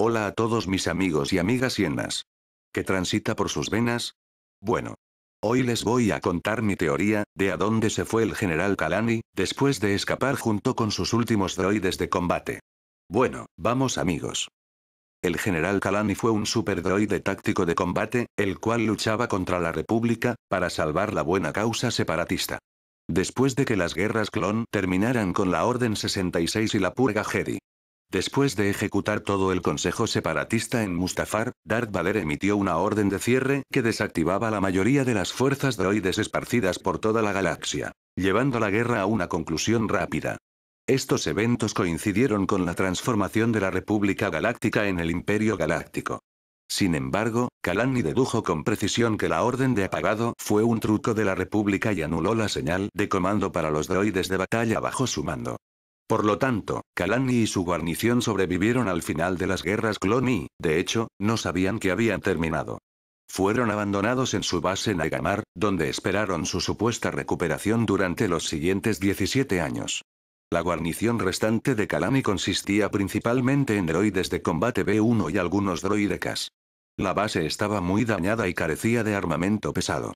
Hola a todos mis amigos y amigas hienas. ¿Qué transita por sus venas? Bueno. Hoy les voy a contar mi teoría, de a dónde se fue el general Kalani, después de escapar junto con sus últimos droides de combate. Bueno, vamos amigos. El general Kalani fue un super droide táctico de combate, el cual luchaba contra la República, para salvar la buena causa separatista. Después de que las guerras clon terminaran con la Orden 66 y la Purga Jedi. Después de ejecutar todo el consejo separatista en Mustafar, Darth Vader emitió una orden de cierre que desactivaba la mayoría de las fuerzas droides esparcidas por toda la galaxia, llevando la guerra a una conclusión rápida. Estos eventos coincidieron con la transformación de la República Galáctica en el Imperio Galáctico. Sin embargo, Kalani dedujo con precisión que la orden de apagado fue un truco de la República y anuló la señal de comando para los droides de batalla bajo su mando. Por lo tanto, Kalani y su guarnición sobrevivieron al final de las guerras clon y, de hecho, no sabían que habían terminado. Fueron abandonados en su base en Agamar, donde esperaron su supuesta recuperación durante los siguientes 17 años. La guarnición restante de Kalani consistía principalmente en droides de combate B1 y algunos droidecas. La base estaba muy dañada y carecía de armamento pesado.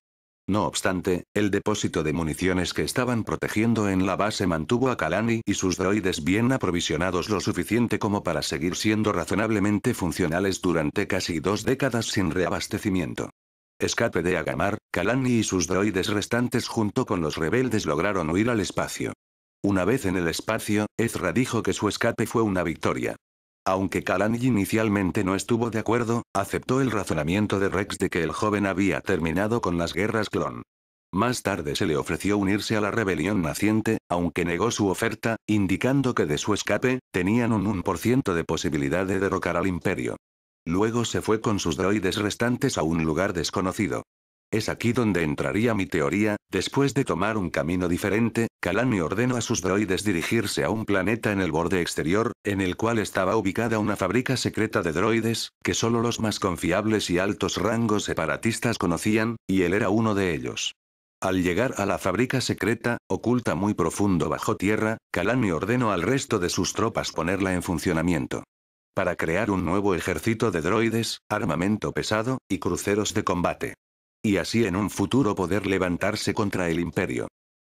No obstante, el depósito de municiones que estaban protegiendo en la base mantuvo a Kalani y sus droides bien aprovisionados lo suficiente como para seguir siendo razonablemente funcionales durante casi dos décadas sin reabastecimiento. Escape de Agamar, Kalani y sus droides restantes junto con los rebeldes lograron huir al espacio. Una vez en el espacio, Ezra dijo que su escape fue una victoria. Aunque Kalanji inicialmente no estuvo de acuerdo, aceptó el razonamiento de Rex de que el joven había terminado con las guerras clon. Más tarde se le ofreció unirse a la rebelión naciente, aunque negó su oferta, indicando que de su escape, tenían un 1% de posibilidad de derrocar al imperio. Luego se fue con sus droides restantes a un lugar desconocido. Es aquí donde entraría mi teoría, después de tomar un camino diferente, Kalani ordenó a sus droides dirigirse a un planeta en el borde exterior, en el cual estaba ubicada una fábrica secreta de droides, que solo los más confiables y altos rangos separatistas conocían, y él era uno de ellos. Al llegar a la fábrica secreta, oculta muy profundo bajo tierra, Kalani ordenó al resto de sus tropas ponerla en funcionamiento. Para crear un nuevo ejército de droides, armamento pesado, y cruceros de combate y así en un futuro poder levantarse contra el imperio.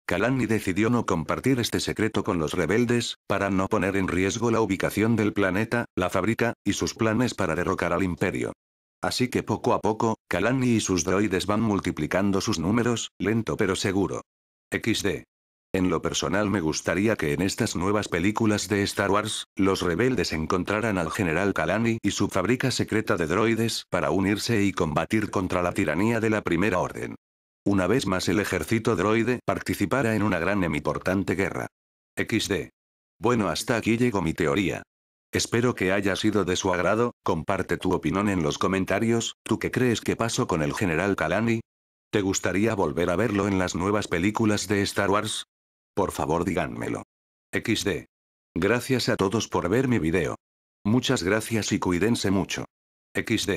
Kalani decidió no compartir este secreto con los rebeldes, para no poner en riesgo la ubicación del planeta, la fábrica, y sus planes para derrocar al imperio. Así que poco a poco, Kalani y sus droides van multiplicando sus números, lento pero seguro. XD. En lo personal me gustaría que en estas nuevas películas de Star Wars, los rebeldes encontraran al general Kalani y su fábrica secreta de droides para unirse y combatir contra la tiranía de la Primera Orden. Una vez más el ejército droide participara en una gran e importante guerra. XD. Bueno hasta aquí llegó mi teoría. Espero que haya sido de su agrado, comparte tu opinión en los comentarios, ¿tú qué crees que pasó con el general Kalani? ¿Te gustaría volver a verlo en las nuevas películas de Star Wars? Por favor díganmelo. XD. Gracias a todos por ver mi video. Muchas gracias y cuídense mucho. XD.